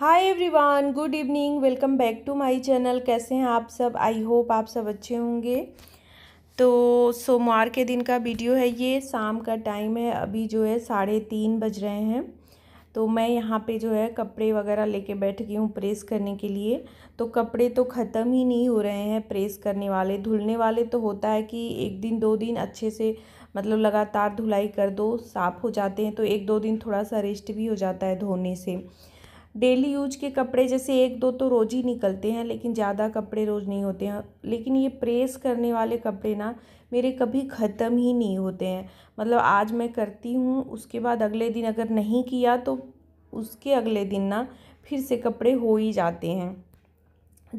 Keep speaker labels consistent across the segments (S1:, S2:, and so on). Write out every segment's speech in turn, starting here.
S1: hi everyone good evening welcome back to my channel कैसे हैं आप सब आई होप आप सब अच्छे होंगे तो सोमवार के दिन का वीडियो है ये शाम का टाइम है अभी जो है साढ़े तीन बज रहे हैं तो मैं यहाँ पे जो है कपड़े वगैरह लेके बैठ गई हूँ प्रेस करने के लिए तो कपड़े तो ख़त्म ही नहीं हो रहे हैं प्रेस करने वाले धुलने वाले तो होता है कि एक दिन दो दिन अच्छे से मतलब लगातार धुलाई कर दो साफ़ हो जाते हैं तो एक दो दिन थोड़ा सा रेस्ट भी हो जाता है धोने से डेली यूज के कपड़े जैसे एक दो तो रोज़ ही निकलते हैं लेकिन ज़्यादा कपड़े रोज़ नहीं होते हैं लेकिन ये प्रेस करने वाले कपड़े ना मेरे कभी ख़त्म ही नहीं होते हैं मतलब आज मैं करती हूँ उसके बाद अगले दिन अगर नहीं किया तो उसके अगले दिन ना फिर से कपड़े हो ही जाते हैं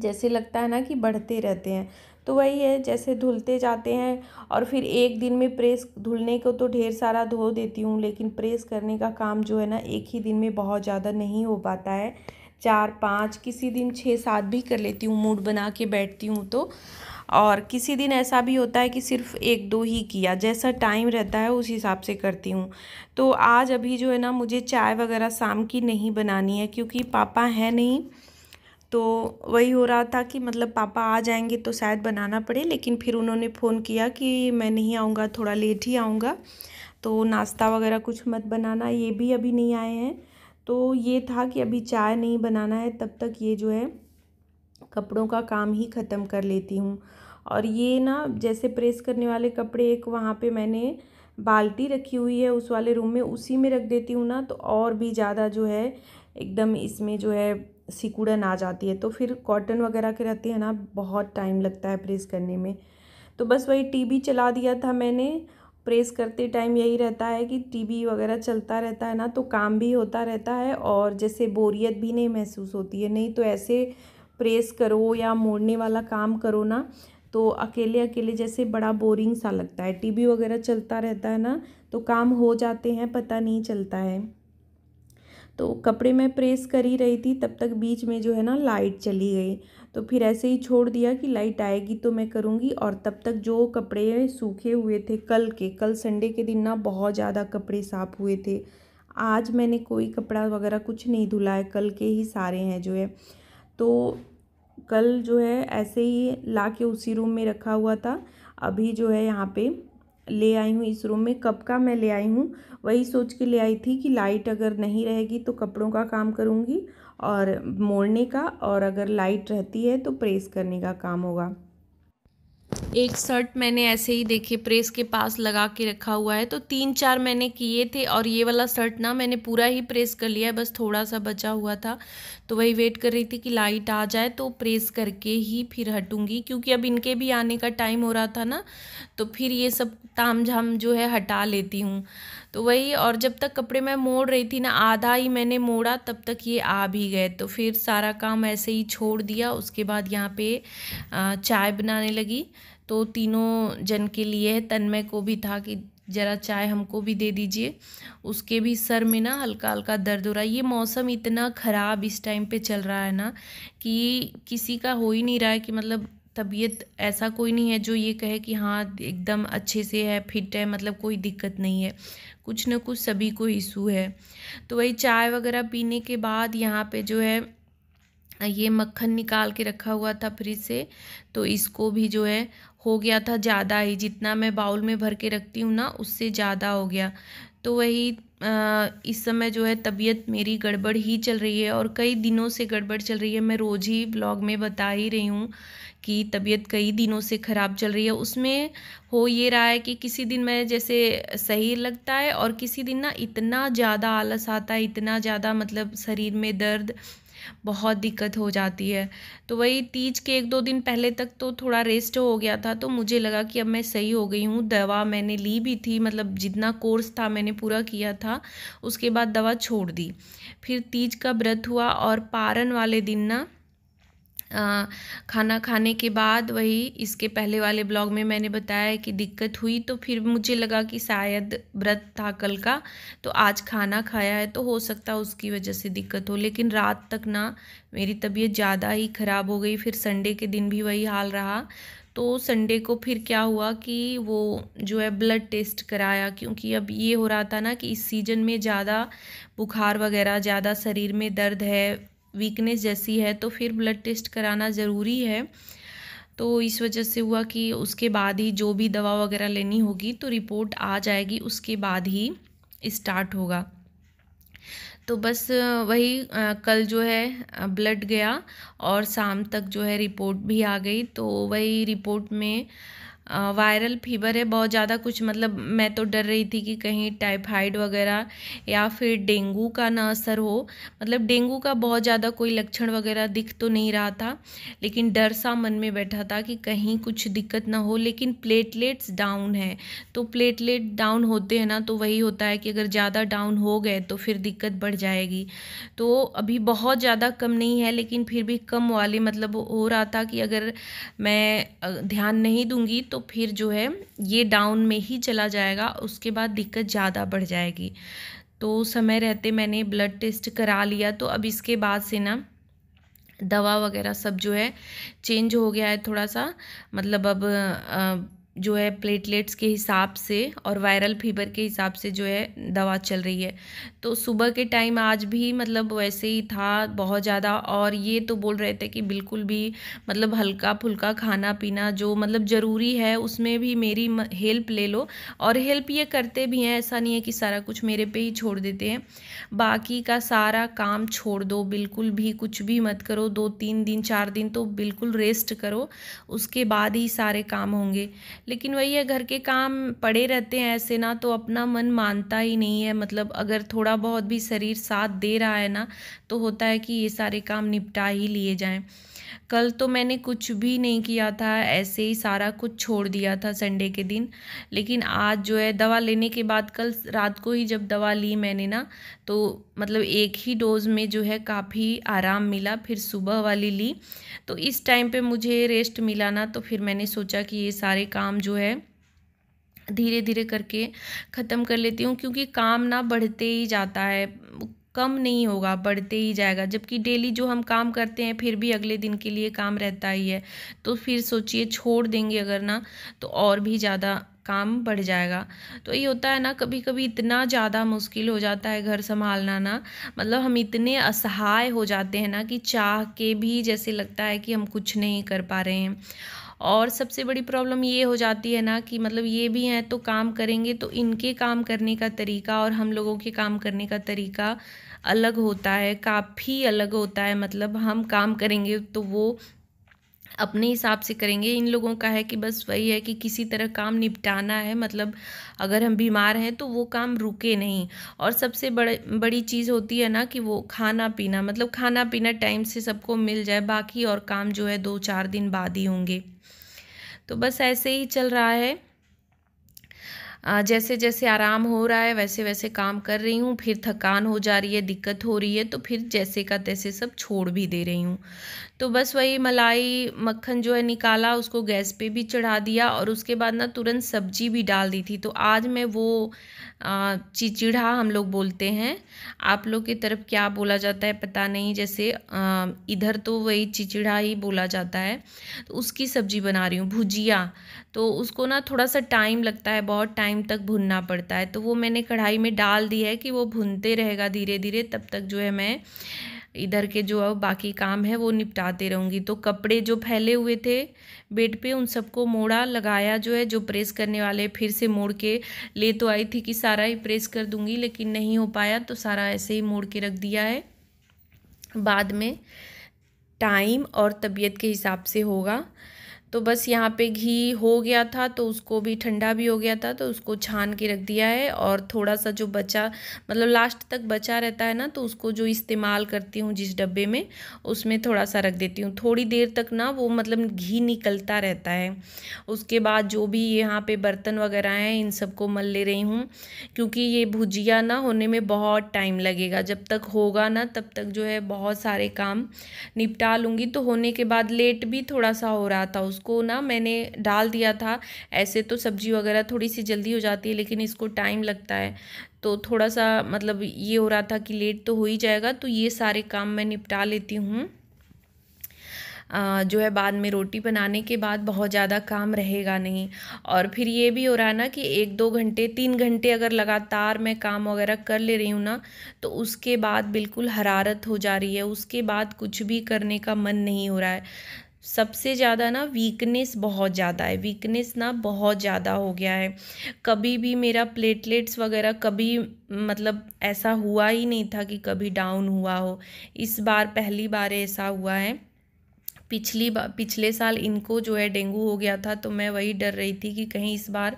S1: जैसे लगता है ना कि बढ़ते रहते हैं तो वही है जैसे धुलते जाते हैं और फिर एक दिन में प्रेस धुलने को तो ढेर सारा धो देती हूँ लेकिन प्रेस करने का काम जो है ना एक ही दिन में बहुत ज़्यादा नहीं हो पाता है चार पाँच किसी दिन छः सात भी कर लेती हूँ मूड बना के बैठती हूँ तो और किसी दिन ऐसा भी होता है कि सिर्फ एक दो ही किया जैसा टाइम रहता है उस हिसाब से करती हूँ तो आज अभी जो है ना मुझे चाय वगैरह शाम की नहीं बनानी है क्योंकि पापा हैं नहीं तो वही हो रहा था कि मतलब पापा आ जाएंगे तो शायद बनाना पड़े लेकिन फिर उन्होंने फ़ोन किया कि मैं नहीं आऊँगा थोड़ा लेट ही आऊँगा तो नाश्ता वगैरह कुछ मत बनाना ये भी अभी नहीं आए हैं तो ये था कि अभी चाय नहीं बनाना है तब तक ये जो है कपड़ों का काम ही ख़त्म कर लेती हूँ और ये ना जैसे प्रेस करने वाले कपड़े एक वहाँ पे मैंने बाल्टी रखी हुई है उस वाले रूम में उसी में रख देती हूँ ना तो और भी ज़्यादा जो है एकदम इसमें जो है सिकुड़न आ जाती है तो फिर कॉटन वगैरह के रहते हैं ना बहुत टाइम लगता है प्रेस करने में तो बस वही टीवी चला दिया था मैंने प्रेस करते टाइम यही रहता है कि टीवी वगैरह चलता रहता है ना तो काम भी होता रहता है और जैसे बोरियत भी नहीं महसूस होती है नहीं तो ऐसे प्रेस करो या मोड़ने वाला काम करो ना तो अकेले अकेले जैसे बड़ा बोरिंग सा लगता है टीवी वगैरह चलता रहता है ना तो काम हो जाते हैं पता नहीं चलता है तो कपड़े मैं प्रेस कर ही रही थी तब तक बीच में जो है ना लाइट चली गई तो फिर ऐसे ही छोड़ दिया कि लाइट आएगी तो मैं करूँगी और तब तक जो कपड़े सूखे हुए थे कल के कल संडे के दिन ना बहुत ज़्यादा कपड़े साफ हुए थे आज मैंने कोई कपड़ा वगैरह कुछ नहीं धुला है कल के ही सारे हैं जो है तो कल जो है ऐसे ही ला के उसी रूम में रखा हुआ था अभी जो है यहाँ पे ले आई हूँ इस रूम में कब का मैं ले आई हूँ वही सोच के ले आई थी कि लाइट अगर नहीं रहेगी तो कपड़ों का काम करूँगी और मोड़ने का और अगर लाइट रहती है तो प्रेस करने का काम होगा एक शर्ट मैंने ऐसे ही देखे प्रेस के पास लगा के रखा हुआ है तो तीन चार मैंने किए थे और ये वाला शर्ट ना मैंने पूरा ही प्रेस कर लिया है बस थोड़ा सा बचा हुआ था तो वही वेट कर रही थी कि लाइट आ जाए तो प्रेस करके ही फिर हटूँगी क्योंकि अब इनके भी आने का टाइम हो रहा था ना तो फिर ये सब ताम झाम जो है हटा लेती हूँ तो वही और जब तक कपड़े मैं मोड़ रही थी ना आधा ही मैंने मोड़ा तब तक ये आ भी गए तो फिर सारा काम ऐसे ही छोड़ दिया उसके बाद यहाँ पे चाय बनाने लगी तो तीनों जन के लिए है तन्मय को भी था कि ज़रा चाय हमको भी दे दीजिए उसके भी सर में ना हल्का हल्का दर्द हो रहा है ये मौसम इतना ख़राब इस टाइम पे चल रहा है ना कि किसी का हो ही नहीं रहा है कि मतलब तबीयत ऐसा कोई नहीं है जो ये कहे कि हाँ एकदम अच्छे से है फिट है मतलब कोई दिक्कत नहीं है कुछ ना कुछ सभी को इशू है तो वही चाय वगैरह पीने के बाद यहाँ पे जो है ये मक्खन निकाल के रखा हुआ था फ्रिज से तो इसको भी जो है हो गया था ज़्यादा ही जितना मैं बाउल में भर के रखती हूँ ना उससे ज़्यादा हो गया तो वही इस समय जो है तबीयत मेरी गड़बड़ ही चल रही है और कई दिनों से गड़बड़ चल रही है मैं रोज़ ही ब्लॉग में बता ही रही हूँ कि तबीयत कई दिनों से ख़राब चल रही है उसमें हो ये रहा है कि किसी दिन मैं जैसे सही लगता है और किसी दिन ना इतना ज़्यादा आलस आता है इतना ज़्यादा मतलब शरीर में दर्द बहुत दिक्कत हो जाती है तो वही तीज के एक दो दिन पहले तक तो थोड़ा रेस्ट हो गया था तो मुझे लगा कि अब मैं सही हो गई हूँ दवा मैंने ली भी थी मतलब जितना कोर्स था मैंने पूरा किया था उसके बाद दवा छोड़ दी फिर तीज का व्रत हुआ और पारन वाले दिन ना खाना खाने के बाद वही इसके पहले वाले ब्लॉग में मैंने बताया कि दिक्कत हुई तो फिर मुझे लगा कि शायद व्रत था कल का तो आज खाना खाया है तो हो सकता है उसकी वजह से दिक्कत हो लेकिन रात तक ना मेरी तबीयत ज़्यादा ही ख़राब हो गई फिर संडे के दिन भी वही हाल रहा तो संडे को फिर क्या हुआ कि वो जो है ब्लड टेस्ट कराया क्योंकि अब ये हो रहा था ना कि इस सीज़न में ज़्यादा बुखार वगैरह ज़्यादा शरीर में दर्द है वीकनेस जैसी है तो फिर ब्लड टेस्ट कराना ज़रूरी है तो इस वजह से हुआ कि उसके बाद ही जो भी दवा वगैरह लेनी होगी तो रिपोर्ट आ जाएगी उसके बाद ही स्टार्ट होगा तो बस वही कल जो है ब्लड गया और शाम तक जो है रिपोर्ट भी आ गई तो वही रिपोर्ट में वायरल फीवर है बहुत ज़्यादा कुछ मतलब मैं तो डर रही थी कि कहीं टाइफाइड वगैरह या फिर डेंगू का ना असर हो मतलब डेंगू का बहुत ज़्यादा कोई लक्षण वगैरह दिख तो नहीं रहा था लेकिन डर सा मन में बैठा था कि कहीं कुछ दिक्कत ना हो लेकिन प्लेटलेट्स डाउन है तो प्लेटलेट डाउन होते हैं ना तो वही होता है कि अगर ज़्यादा डाउन हो गए तो फिर दिक्कत बढ़ जाएगी तो अभी बहुत ज़्यादा कम नहीं है लेकिन फिर भी कम वाले मतलब हो रहा था कि अगर मैं ध्यान नहीं दूँगी तो तो फिर जो है ये डाउन में ही चला जाएगा उसके बाद दिक्कत ज़्यादा बढ़ जाएगी तो समय रहते मैंने ब्लड टेस्ट करा लिया तो अब इसके बाद से ना दवा वगैरह सब जो है चेंज हो गया है थोड़ा सा मतलब अब आ, जो है प्लेटलेट्स के हिसाब से और वायरल फीवर के हिसाब से जो है दवा चल रही है तो सुबह के टाइम आज भी मतलब वैसे ही था बहुत ज़्यादा और ये तो बोल रहे थे कि बिल्कुल भी मतलब हल्का फुल्का खाना पीना जो मतलब ज़रूरी है उसमें भी मेरी हेल्प ले लो और हेल्प ये करते भी हैं ऐसा नहीं है कि सारा कुछ मेरे पे ही छोड़ देते हैं बाकी का सारा काम छोड़ दो बिल्कुल भी कुछ भी मत करो दो तीन दिन चार दिन तो बिल्कुल रेस्ट करो उसके बाद ही सारे काम होंगे लेकिन वही है घर के काम पड़े रहते हैं ऐसे ना तो अपना मन मानता ही नहीं है मतलब अगर थोड़ा बहुत भी शरीर साथ दे रहा है ना तो होता है कि ये सारे काम निपटा ही लिए जाएं कल तो मैंने कुछ भी नहीं किया था ऐसे ही सारा कुछ छोड़ दिया था संडे के दिन लेकिन आज जो है दवा लेने के बाद कल रात को ही जब दवा ली मैंने ना तो मतलब एक ही डोज़ में जो है काफ़ी आराम मिला फिर सुबह वाली ली तो इस टाइम पे मुझे रेस्ट मिला ना तो फिर मैंने सोचा कि ये सारे काम जो है धीरे धीरे करके ख़त्म कर लेती हूँ क्योंकि काम ना बढ़ते ही जाता है कम नहीं होगा बढ़ते ही जाएगा जबकि डेली जो हम काम करते हैं फिर भी अगले दिन के लिए काम रहता ही है तो फिर सोचिए छोड़ देंगे अगर ना तो और भी ज़्यादा काम बढ़ जाएगा तो ये होता है ना कभी कभी इतना ज़्यादा मुश्किल हो जाता है घर संभालना ना मतलब हम इतने असहाय हो जाते हैं ना कि चाह के भी जैसे लगता है कि हम कुछ नहीं कर पा रहे हैं और सबसे बड़ी प्रॉब्लम ये हो जाती है ना कि मतलब ये भी हैं तो काम करेंगे तो इनके काम करने का तरीका और हम लोगों के काम करने का तरीका अलग होता है काफ़ी अलग होता है मतलब हम काम करेंगे तो वो अपने हिसाब से करेंगे इन लोगों का है कि बस वही है कि किसी तरह काम निपटाना है मतलब अगर हम बीमार हैं तो वो काम रुके नहीं और सबसे बड़े बड़ी चीज़ होती है ना कि वो खाना पीना मतलब खाना पीना टाइम से सबको मिल जाए बाकी और काम जो है दो चार दिन बाद ही होंगे तो बस ऐसे ही चल रहा है जैसे जैसे आराम हो रहा है वैसे वैसे काम कर रही हूँ फिर थकान हो जा रही है दिक्कत हो रही है तो फिर जैसे का तैसे सब छोड़ भी दे रही हूँ तो बस वही मलाई मक्खन जो है निकाला उसको गैस पे भी चढ़ा दिया और उसके बाद ना तुरंत सब्जी भी डाल दी थी तो आज मैं वो चिचिड़ा हम लोग बोलते हैं आप लोग की तरफ क्या बोला जाता है पता नहीं जैसे इधर तो वही चिचिड़ा ही बोला जाता है तो उसकी सब्जी बना रही हूँ भुजिया तो उसको ना थोड़ा सा टाइम लगता है बहुत टाइम तक भुनना पड़ता है तो वो मैंने कढ़ाई में डाल दी है कि वो भुनते रहेगा धीरे धीरे तब तक जो है मैं इधर के जो बाकी काम है वो निपटाते रहूँगी तो कपड़े जो फैले हुए थे बेड पे उन सबको मोड़ा लगाया जो है जो प्रेस करने वाले फिर से मोड़ के ले तो आई थी कि सारा ही प्रेस कर दूँगी लेकिन नहीं हो पाया तो सारा ऐसे ही मोड़ के रख दिया है बाद में टाइम और तबीयत के हिसाब से होगा तो बस यहाँ पे घी हो गया था तो उसको भी ठंडा भी हो गया था तो उसको छान के रख दिया है और थोड़ा सा जो बचा मतलब लास्ट तक बचा रहता है ना तो उसको जो इस्तेमाल करती हूँ जिस डब्बे में उसमें थोड़ा सा रख देती हूँ थोड़ी देर तक ना वो मतलब घी निकलता रहता है उसके बाद जो भी यहाँ पर बर्तन वगैरह हैं इन सबको मल ले रही हूँ क्योंकि ये भुजिया ना होने में बहुत टाइम लगेगा जब तक होगा ना तब तक जो है बहुत सारे काम निपटा लूँगी तो होने के बाद लेट भी थोड़ा सा हो रहा था उस उसको ना मैंने डाल दिया था ऐसे तो सब्जी वगैरह थोड़ी सी जल्दी हो जाती है लेकिन इसको टाइम लगता है तो थोड़ा सा मतलब ये हो रहा था कि लेट तो हो ही जाएगा तो ये सारे काम मैं निपटा लेती हूँ जो है बाद में रोटी बनाने के बाद बहुत ज़्यादा काम रहेगा नहीं और फिर ये भी हो रहा है ना कि एक दो घंटे तीन घंटे अगर लगातार मैं काम वगैरह कर ले रही हूँ ना तो उसके बाद बिल्कुल हरारत हो जा रही है उसके बाद कुछ भी करने का मन नहीं हो रहा है सबसे ज़्यादा ना वीकनेस बहुत ज़्यादा है वीकनेस ना बहुत ज़्यादा हो गया है कभी भी मेरा प्लेटलेट्स वगैरह कभी मतलब ऐसा हुआ ही नहीं था कि कभी डाउन हुआ हो इस बार पहली बार ऐसा हुआ है पिछली बार पिछले साल इनको जो है डेंगू हो गया था तो मैं वही डर रही थी कि कहीं इस बार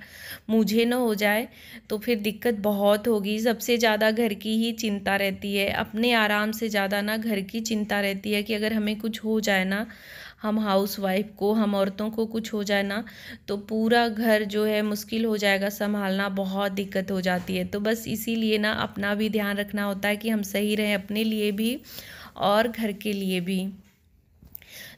S1: मुझे न हो जाए तो फिर दिक्कत बहुत होगी सबसे ज़्यादा घर की ही चिंता रहती है अपने आराम से ज़्यादा ना घर की चिंता रहती है कि अगर हमें कुछ हो जाए ना हम हाउस वाइफ को हम औरतों को कुछ हो जाए ना तो पूरा घर जो है मुश्किल हो जाएगा संभालना बहुत दिक्कत हो जाती है तो बस इसीलिए ना अपना भी ध्यान रखना होता है कि हम सही रहें अपने लिए भी और घर के लिए भी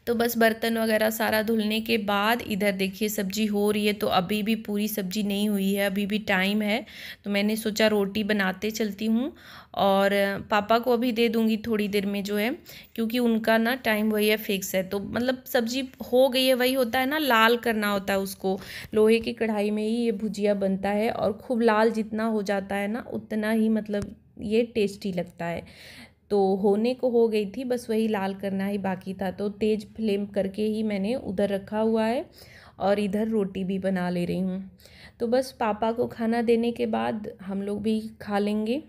S1: तो बस बर्तन वगैरह सारा धुलने के बाद इधर देखिए सब्जी हो रही है तो अभी भी पूरी सब्जी नहीं हुई है अभी भी टाइम है तो मैंने सोचा रोटी बनाते चलती हूँ और पापा को अभी दे दूँगी थोड़ी देर में जो है क्योंकि उनका ना टाइम वही है फिक्स है तो मतलब सब्जी हो गई है वही होता है ना लाल करना होता है उसको लोहे की कढ़ाई में ही ये भुजिया बनता है और खूब लाल जितना हो जाता है ना उतना ही मतलब ये टेस्टी लगता है तो होने को हो गई थी बस वही लाल करना ही बाकी था तो तेज़ फ्लेम करके ही मैंने उधर रखा हुआ है और इधर रोटी भी बना ले रही हूँ तो बस पापा को खाना देने के बाद हम लोग भी खा लेंगे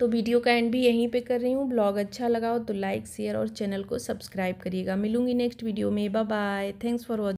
S1: तो वीडियो का एंड भी यहीं पे कर रही हूँ ब्लॉग अच्छा लगा हो तो लाइक शेयर और चैनल को सब्सक्राइब करिएगा मिलूंगी नेक्स्ट वीडियो में bye bye thanks for watching